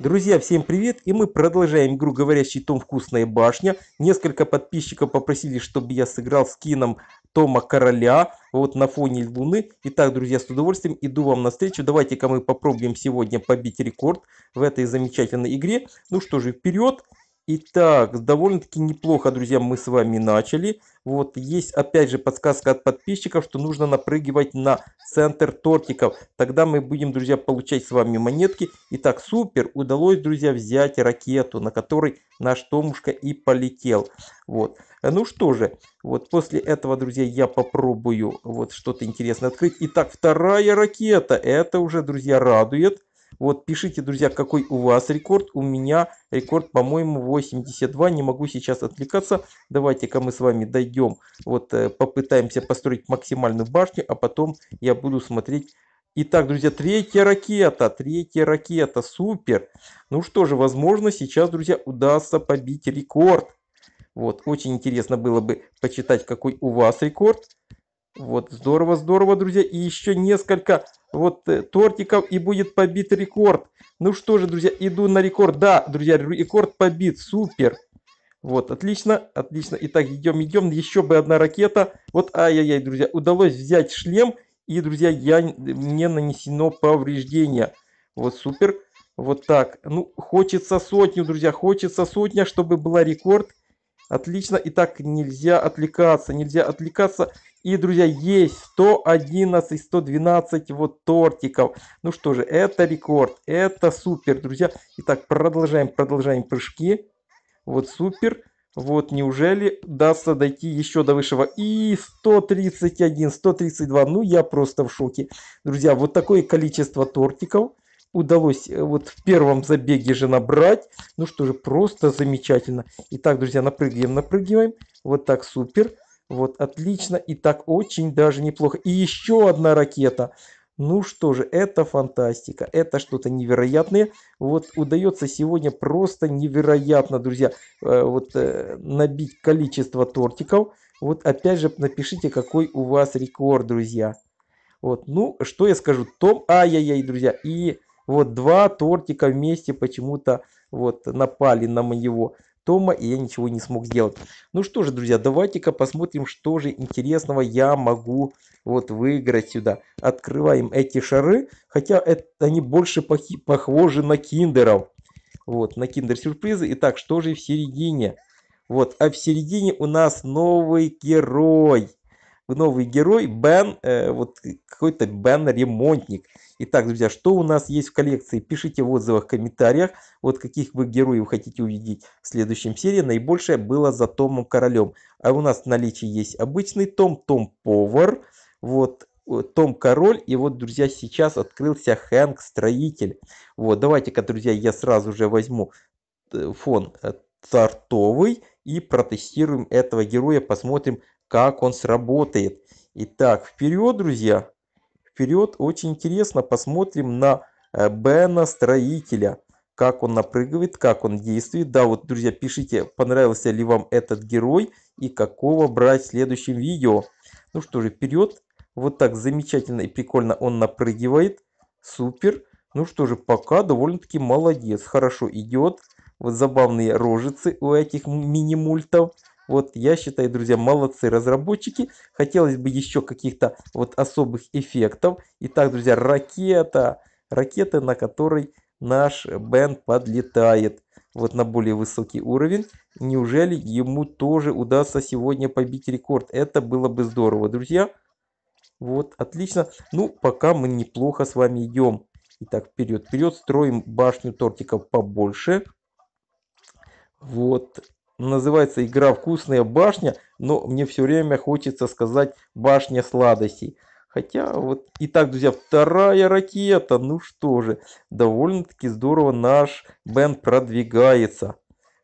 Друзья, всем привет! И мы продолжаем игру «Говорящий том. Вкусная башня». Несколько подписчиков попросили, чтобы я сыграл с кином Тома Короля вот на фоне Луны. Итак, друзья, с удовольствием иду вам навстречу. Давайте-ка мы попробуем сегодня побить рекорд в этой замечательной игре. Ну что же, вперед! Итак, довольно-таки неплохо, друзья, мы с вами начали. Вот, есть опять же подсказка от подписчиков, что нужно напрыгивать на центр тортиков. Тогда мы будем, друзья, получать с вами монетки. Итак, супер, удалось, друзья, взять ракету, на которой наш Томушка и полетел. Вот, ну что же, вот после этого, друзья, я попробую вот что-то интересное открыть. Итак, вторая ракета, это уже, друзья, радует. Вот, пишите, друзья, какой у вас рекорд. У меня рекорд, по-моему, 82. Не могу сейчас отвлекаться. Давайте-ка мы с вами дойдем. Вот, э, попытаемся построить максимальную башню, а потом я буду смотреть Итак, друзья, третья ракета, третья ракета, супер. Ну что же, возможно, сейчас, друзья, удастся побить рекорд. Вот, очень интересно было бы почитать, какой у вас рекорд. Вот, здорово, здорово, друзья. И еще несколько вот э, тортиков и будет побит рекорд. Ну что же, друзья, иду на рекорд. Да, друзья, рекорд побит, супер. Вот, отлично, отлично. Итак, идем, идем. Еще бы одна ракета. Вот, ай-яй-яй, друзья, удалось взять шлем. И, друзья, я, мне нанесено повреждение. Вот, супер. Вот так. Ну, хочется сотню, друзья, хочется сотня, чтобы была рекорд. Отлично. И так нельзя отвлекаться. Нельзя отвлекаться. И, друзья, есть 111, 112 вот тортиков. Ну что же, это рекорд. Это супер, друзья. Итак, продолжаем, продолжаем прыжки. Вот супер. Вот неужели дастся дойти еще до высшего? И 131, 132. Ну я просто в шоке. Друзья, вот такое количество тортиков удалось э, вот в первом забеге же набрать. Ну что же, просто замечательно. Итак, друзья, напрыгиваем, напрыгиваем. Вот так, супер. Вот, отлично. И так очень даже неплохо. И еще одна ракета. Ну что же, это фантастика, это что-то невероятное. Вот удается сегодня просто невероятно, друзья, э, вот э, набить количество тортиков. Вот опять же напишите, какой у вас рекорд, друзья. Вот, ну, что я скажу, Том, ай-яй-яй, друзья, и вот два тортика вместе почему-то вот напали на моего Тома, и я ничего не смог сделать. Ну что же, друзья, давайте-ка посмотрим, что же интересного я могу вот выиграть сюда. Открываем эти шары, хотя это, они больше похожи на киндеров. Вот, на киндер-сюрпризы. Итак, что же в середине? Вот, а в середине у нас новый герой. Новый герой Бен, э, вот какой-то Бен-ремонтник. Итак, друзья, что у нас есть в коллекции? Пишите в отзывах, в комментариях, вот каких вы героев хотите увидеть в следующем серии. Наибольшее было за Томом Королем. А у нас в наличии есть обычный Том, Том Повар, вот э, том Король, и вот, друзья, сейчас открылся Хэнк Строитель. Вот, давайте-ка, друзья, я сразу же возьму э, фон э, тартовый и протестируем этого героя, посмотрим, как он сработает. Итак, вперед, друзья! вперед. Очень интересно, посмотрим на э, Бена Строителя. Как он напрыгивает, как он действует. Да, вот, друзья, пишите, понравился ли вам этот герой и какого брать в следующем видео. Ну что же, вперед. Вот так замечательно и прикольно он напрыгивает. Супер. Ну что же, пока довольно-таки молодец. Хорошо идет. Вот забавные рожицы у этих мини-мультов. Вот я считаю, друзья, молодцы разработчики. Хотелось бы еще каких-то вот особых эффектов. Итак, друзья, ракета. Ракета, на которой наш бенд подлетает вот на более высокий уровень. Неужели ему тоже удастся сегодня побить рекорд? Это было бы здорово, друзья. Вот, отлично. Ну, пока мы неплохо с вами идем. Итак, вперед, вперед. Строим башню тортиков побольше. Вот, называется игра «Вкусная башня», но мне все время хочется сказать «Башня сладостей». Хотя вот... Итак, друзья, вторая ракета. Ну что же, довольно-таки здорово наш бенд продвигается.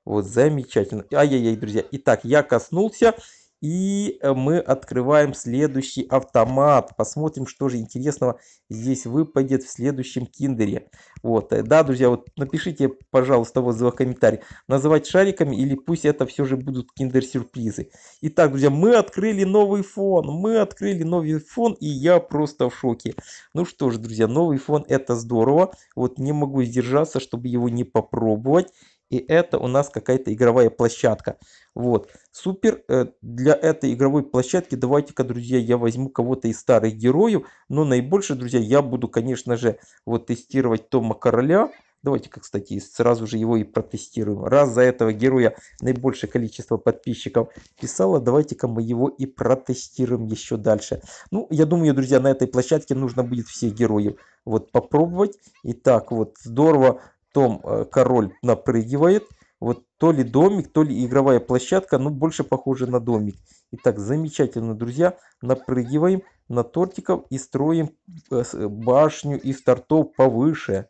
Вот замечательно. Ай-яй-яй, друзья. Итак, я коснулся и э, мы открываем следующий автомат. Посмотрим, что же интересного здесь выпадет в следующем киндере. Вот, э, да, друзья, вот напишите, пожалуйста, в отзывах комментарий, называть шариками или пусть это все же будут киндер-сюрпризы. Итак, друзья, мы открыли новый фон. Мы открыли новый фон, и я просто в шоке. Ну что ж, друзья, новый фон это здорово. Вот не могу сдержаться, чтобы его не попробовать и это у нас какая-то игровая площадка. Вот, супер, э, для этой игровой площадки давайте-ка, друзья, я возьму кого-то из старых героев, но наибольше, друзья, я буду, конечно же, вот тестировать Тома Короля. Давайте-ка, кстати, сразу же его и протестируем. Раз за этого героя наибольшее количество подписчиков писало, давайте-ка мы его и протестируем еще дальше. Ну, я думаю, друзья, на этой площадке нужно будет всех героев вот попробовать. Итак, вот здорово, том э, король напрыгивает. Вот то ли домик, то ли игровая площадка, но больше похоже на домик. Итак, замечательно, друзья. Напрыгиваем на тортиков и строим э, э, башню из тортов повыше.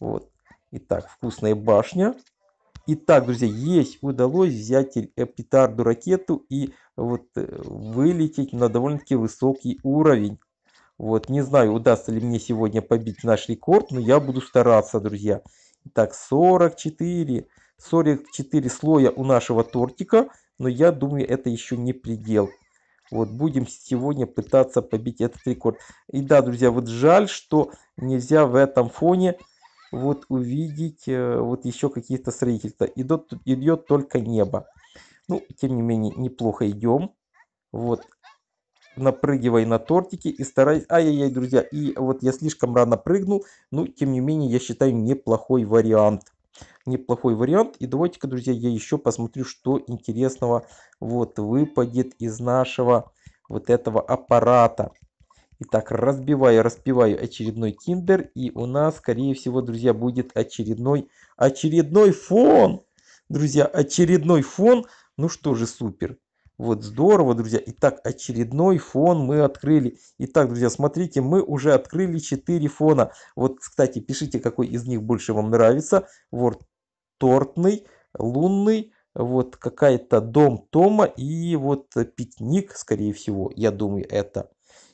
Вот. Итак, вкусная башня. Итак, друзья, есть удалось взять петарду ракету и вот вылететь на довольно-таки высокий уровень. Вот, не знаю, удастся ли мне сегодня побить наш рекорд, но я буду стараться, друзья. Итак, 44, 44 слоя у нашего тортика, но я думаю, это еще не предел. Вот, будем сегодня пытаться побить этот рекорд. И да, друзья, вот жаль, что нельзя в этом фоне вот увидеть э, вот еще какие-то строительства. Идет, идет только небо. Ну, тем не менее, неплохо идем. Вот, напрыгивай на тортики и старайся, Ай-яй-яй, друзья, и вот я слишком рано прыгнул, но ну, тем не менее я считаю неплохой вариант. Неплохой вариант. И давайте-ка, друзья, я еще посмотрю, что интересного вот выпадет из нашего вот этого аппарата. Итак, разбиваю, распиваю очередной киндер. И у нас, скорее всего, друзья, будет очередной, очередной фон. Друзья, очередной фон. Ну что же, супер. Вот здорово, друзья. Итак, очередной фон мы открыли. Итак, друзья, смотрите, мы уже открыли 4 фона. Вот, кстати, пишите, какой из них больше вам нравится. Вот тортный, лунный, вот какая-то дом Тома и вот пикник, скорее всего, я думаю, это.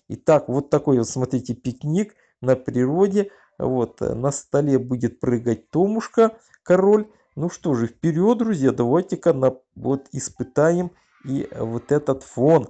Итак, вот такой вот, смотрите, пикник на природе. Вот, на столе будет прыгать Томушка, король. Ну что же, вперед, друзья, давайте-ка на вот испытаем и вот этот фон.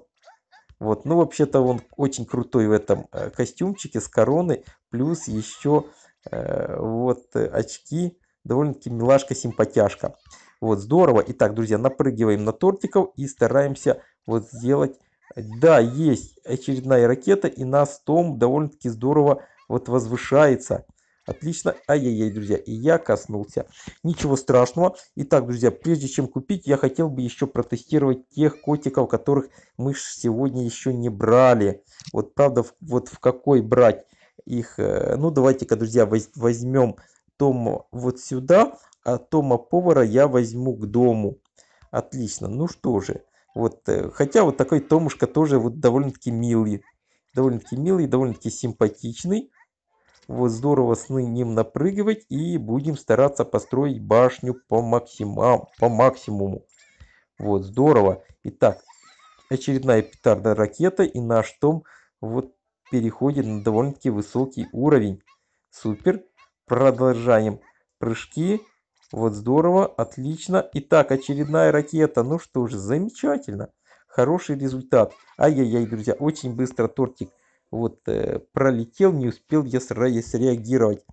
Вот, ну вообще-то он очень крутой в этом э, костюмчике с короной, плюс еще э, вот э, очки, довольно-таки милашка-симпатяшка. Вот, здорово. Итак, друзья, напрыгиваем на тортиков и стараемся вот сделать... Да, есть очередная ракета, и нас Том довольно-таки здорово вот возвышается. Отлично. Ай-яй-яй, друзья, и я коснулся. Ничего страшного. Итак, друзья, прежде чем купить, я хотел бы еще протестировать тех котиков, которых мы сегодня еще не брали. Вот правда, вот в какой брать их. Э, ну, давайте-ка, друзья, возьмем Тома вот сюда, а Тома повара я возьму к дому. Отлично. Ну что же. Вот, э, хотя вот такой Томушка тоже вот довольно-таки милый. Довольно-таки милый, довольно-таки симпатичный вот здорово с ним напрыгивать и будем стараться построить башню по, максимам, по максимуму. Вот, здорово. Итак, очередная петардная ракета и наш том вот переходит на довольно-таки высокий уровень. Супер. Продолжаем прыжки. Вот здорово, отлично. Итак, очередная ракета. Ну что же, замечательно. Хороший результат. Ай-яй-яй, друзья, очень быстро тортик вот э, пролетел, не успел я сразу среагировать.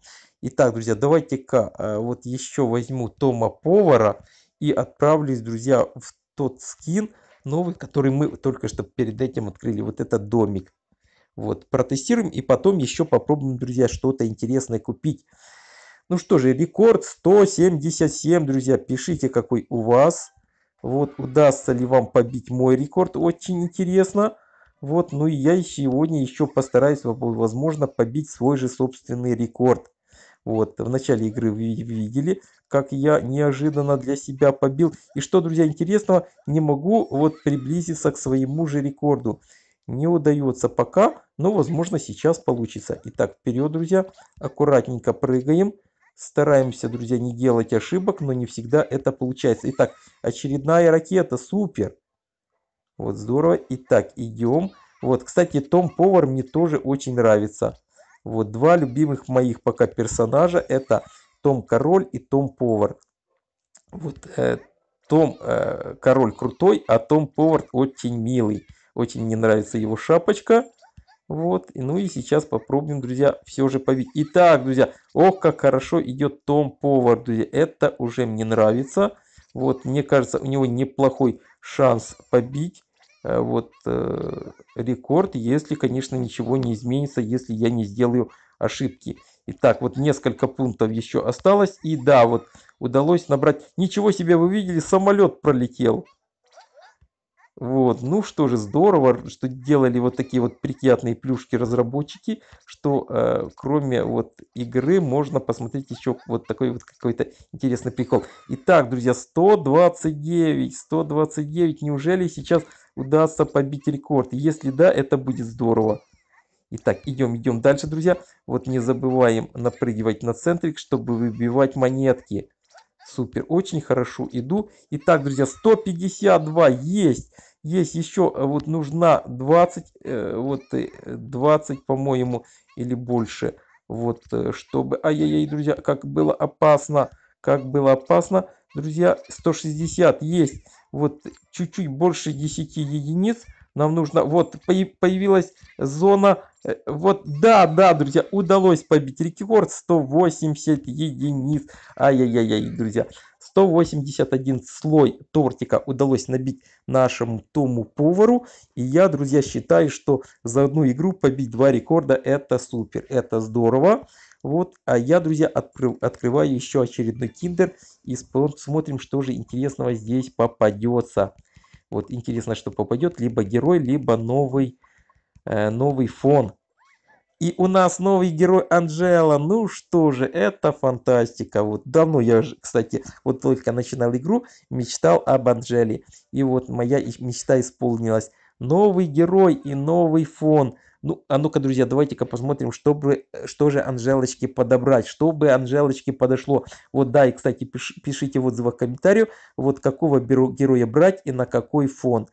Итак, друзья, давайте-ка э, вот еще возьму Тома Повара и отправлюсь, друзья, в тот скин новый, который мы только что перед этим открыли, вот этот домик. Вот, протестируем и потом еще попробуем, друзья, что-то интересное купить. Ну что же, рекорд 177, друзья, пишите, какой у вас. Вот, удастся ли вам побить мой рекорд, очень интересно. Интересно. Вот, ну и я сегодня еще постараюсь, возможно, побить свой же собственный рекорд. Вот, в начале игры вы видели, как я неожиданно для себя побил. И что, друзья, интересного, не могу вот приблизиться к своему же рекорду. Не удается пока, но, возможно, сейчас получится. Итак, вперед, друзья, аккуратненько прыгаем. Стараемся, друзья, не делать ошибок, но не всегда это получается. Итак, очередная ракета, супер. Вот здорово. Итак, идем. Вот, кстати, Том Повар мне тоже очень нравится. Вот два любимых моих пока персонажа. Это Том Король и Том Повар. Вот э, том э, король крутой, а Том Повар очень милый. Очень мне нравится его шапочка. Вот, ну и сейчас попробуем, друзья, все же побить. Итак, друзья, ох, как хорошо идет Том Повар, друзья. Это уже мне нравится. Вот, мне кажется, у него неплохой шанс побить. Э, вот э, рекорд, если, конечно, ничего не изменится, если я не сделаю ошибки. Итак, вот несколько пунктов еще осталось. И да, вот удалось набрать... Ничего себе, вы видели, самолет пролетел. Вот, ну что же, здорово, что делали вот такие вот приятные плюшки разработчики, что э, кроме вот игры можно посмотреть еще вот такой вот какой-то интересный прикол. Итак, друзья, 129, 129, неужели сейчас удастся побить рекорд. Если да, это будет здорово. Итак, идем, идем дальше, друзья. Вот не забываем напрыгивать на центрик, чтобы выбивать монетки. Супер, очень хорошо иду. Итак, друзья, 152 есть. Есть еще, э, вот нужна 20, э, вот 20, э, по-моему, или больше. Вот, чтобы... Ай-яй-яй, друзья, как было опасно, как было опасно. Друзья, 160 есть вот чуть-чуть больше 10 единиц. Нам нужно, вот появилась зона, э, вот да, да, друзья, удалось побить рекорд 180 единиц. Ай-яй-яй-яй, друзья. 181 слой тортика удалось набить нашему Тому повару. И я, друзья, считаю, что за одну игру побить два рекорда это супер, это здорово. Вот, а я, друзья, открыл, открываю еще очередной киндер и смотрим, что же интересного здесь попадется. Вот, интересно, что попадет, либо герой, либо новый, э, новый фон. И у нас новый герой Анжела. Ну что же, это фантастика. Вот давно я, кстати, вот только начинал игру, мечтал об Анжеле. И вот моя мечта исполнилась. Новый герой и новый фон. Ну, а ну-ка, друзья, давайте-ка посмотрим, чтобы, э, что же Анжелочке подобрать, чтобы Анжелочке подошло. Вот, да, и, кстати, пиш, пишите в комментарии, вот какого героя брать и на какой фон.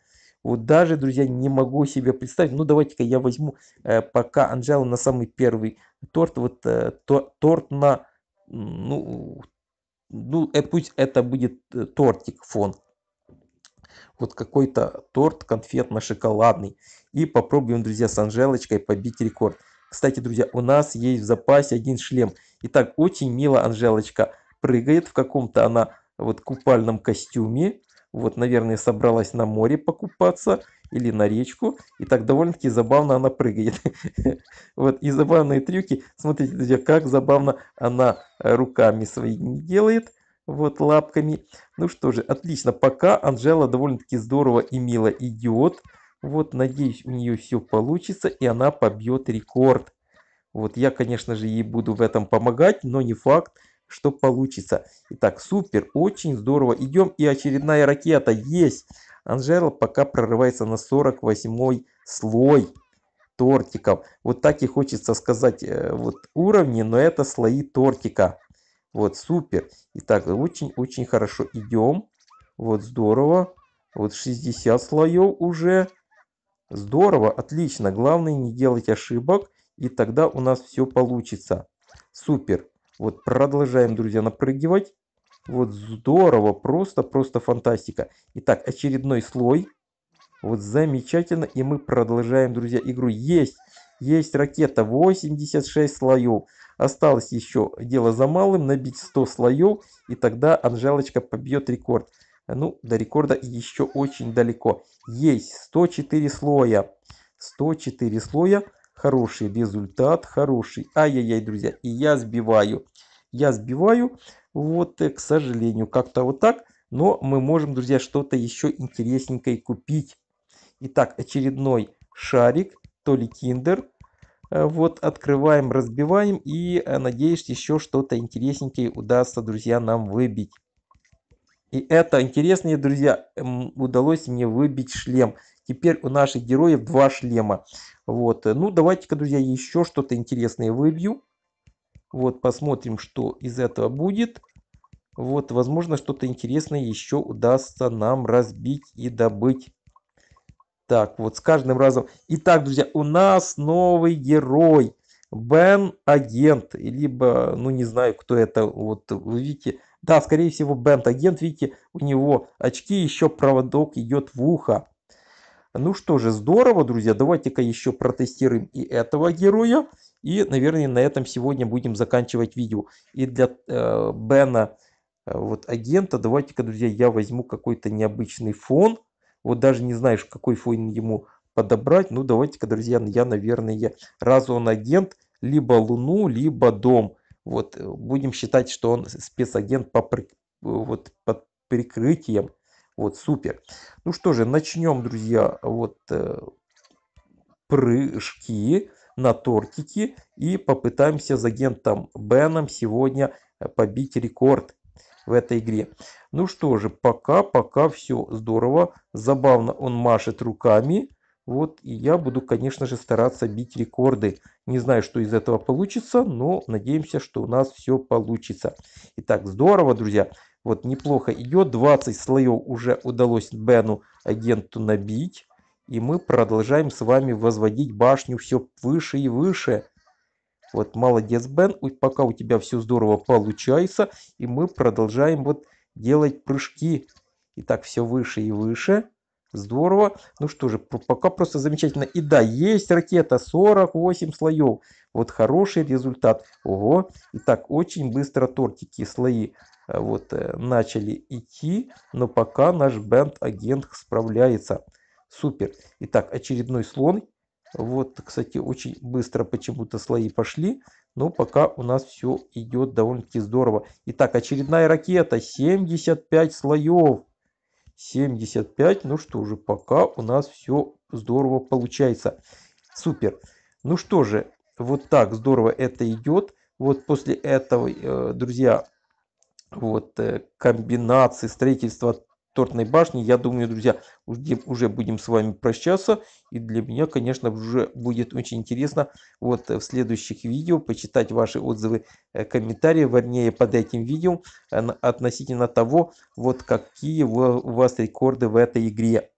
Вот даже, друзья, не могу себе представить. Ну, давайте-ка я возьму э, пока Анжелу на самый первый торт. Вот э, то, торт на, ну, ну э, пусть это будет э, тортик фон вот какой-то торт конфетно-шоколадный. И попробуем, друзья, с Анжелочкой побить рекорд. Кстати, друзья, у нас есть в запасе один шлем. Итак, очень мило Анжелочка прыгает в каком-то она вот купальном костюме. Вот, наверное, собралась на море покупаться или на речку. И так довольно-таки забавно она прыгает. Вот, и забавные трюки. Смотрите, друзья, как забавно она руками своими делает. Вот лапками. Ну что же, отлично. Пока Анжела довольно-таки здорово и мило идет. Вот, надеюсь, у нее все получится, и она побьет рекорд. Вот я, конечно же, ей буду в этом помогать, но не факт, что получится. Итак, супер, очень здорово. Идем, и очередная ракета есть. Анжела пока прорывается на 48 слой тортиков. Вот так и хочется сказать, э, вот уровни, но это слои тортика. Вот, супер. Итак, очень-очень хорошо идем. Вот, здорово. Вот 60 слоев уже. Здорово, отлично. Главное не делать ошибок. И тогда у нас все получится. Супер. Вот продолжаем, друзья, напрыгивать. Вот здорово, просто-просто фантастика. Итак, очередной слой. Вот замечательно. И мы продолжаем, друзья, игру. Есть, есть ракета. 86 слоев. Осталось еще дело за малым, набить 100 слоев, и тогда Анжелочка побьет рекорд. Ну, до рекорда еще очень далеко. Есть 104 слоя. 104 слоя. Хороший результат, хороший. Ай-яй-яй, друзья, и я сбиваю. Я сбиваю, вот, э, к сожалению, как-то вот так. Но мы можем, друзья, что-то еще интересненькое купить. Итак, очередной шарик, то ли киндер, Э, вот, открываем, разбиваем и, э, надеюсь, еще что-то интересненькое удастся, друзья, нам выбить. И это интереснее, друзья, удалось мне выбить шлем. Теперь у наших героев два шлема. Вот, э, ну давайте-ка, друзья, еще что-то интересное выбью. Вот, посмотрим, что из этого будет. Вот, возможно, что-то интересное еще удастся нам разбить и добыть. Так, вот с каждым разом. Итак, друзья, у нас новый герой. Бен агент, либо, ну не знаю, кто это, вот вы видите, да, скорее всего, Бен агент, видите, у него очки, еще проводок идет в ухо. Ну что же, здорово, друзья, давайте-ка еще протестируем и этого героя, и, наверное, на этом сегодня будем заканчивать видео. И для э, Бена, э, вот агента, давайте-ка, друзья, я возьму какой-то необычный фон, вот даже не знаешь, какой фон ему подобрать. Ну, давайте-ка, друзья, я, наверное, я раз он агент, либо Луну, либо Дом. Вот, э, будем считать, что он спецагент по, э, вот, под прикрытием. Вот, супер. Ну что же, начнем, друзья, вот э, прыжки на тортики и попытаемся с агентом Беном сегодня побить рекорд в этой игре. Ну что же, пока, пока все здорово. Забавно он машет руками. Вот, и я буду, конечно же, стараться бить рекорды. Не знаю, что из этого получится, но надеемся, что у нас все получится. Итак, здорово, друзья. Вот, неплохо идет. 20 слоев уже удалось Бену, агенту, набить. И мы продолжаем с вами возводить башню все выше и выше. Вот, молодец, Бен, пока у тебя все здорово получается, и мы продолжаем вот делать прыжки. И так все выше и выше. Здорово. Ну что же, пока просто замечательно. И да, есть ракета 48 слоев. Вот хороший результат. Ого. Итак, очень быстро тортики, слои э, вот э, начали идти. Но пока наш бенд-агент справляется. Супер. Итак, очередной слон. Вот, кстати, очень быстро почему-то слои пошли, но пока у нас все идет довольно-таки здорово. Итак, очередная ракета, 75 слоев. 75, ну что же, пока у нас все здорово получается. Супер. Ну что же, вот так здорово это идет. Вот после этого, э, друзья, вот э, комбинации строительства тортной башни. Я думаю, друзья, уже будем с вами прощаться. И для меня, конечно, уже будет очень интересно вот э, в следующих видео почитать ваши отзывы, э, комментарии, вернее, под этим видео э, относительно того, вот какие у вас рекорды в этой игре.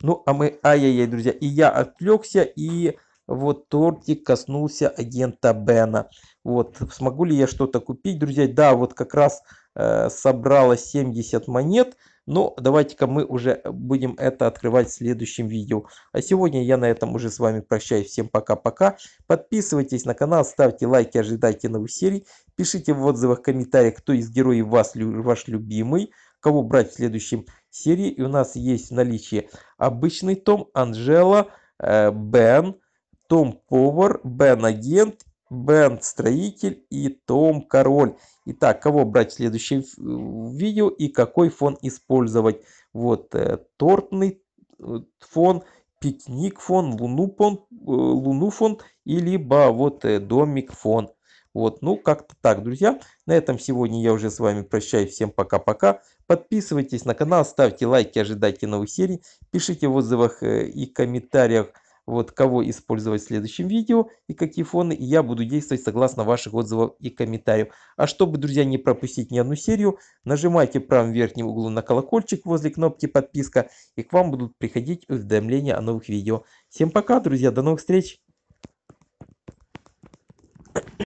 Ну, а мы, ай-яй-яй, друзья, и я отвлекся, и вот тортик коснулся агента Бена. Вот, смогу ли я что-то купить, друзья? Да, вот как раз э, собрала 70 монет. Но давайте-ка мы уже будем это открывать в следующем видео. А сегодня я на этом уже с вами прощаюсь. Всем пока-пока. Подписывайтесь на канал, ставьте лайки, ожидайте новых серий. Пишите в отзывах, комментариях, кто из героев вас, ваш любимый, кого брать в следующем серии. И у нас есть в наличии обычный том, Анжела, э, Бен, том повар, Бен агент, Бен строитель и Том король. Итак, кого брать в следующем э, видео и какой фон использовать. Вот э, тортный э, фон, пикник фон, луну фон, луну фон либо вот домик фон. Вот, ну как-то так, друзья. На этом сегодня я уже с вами прощаюсь. Всем пока-пока. Подписывайтесь на канал, ставьте лайки, ожидайте новых серий. Пишите в отзывах и комментариях вот кого использовать в следующем видео и какие фоны, и я буду действовать согласно ваших отзывов и комментариев. А чтобы, друзья, не пропустить ни одну серию, нажимайте в правом верхнем углу на колокольчик возле кнопки подписка, и к вам будут приходить уведомления о новых видео. Всем пока, друзья, до новых встреч!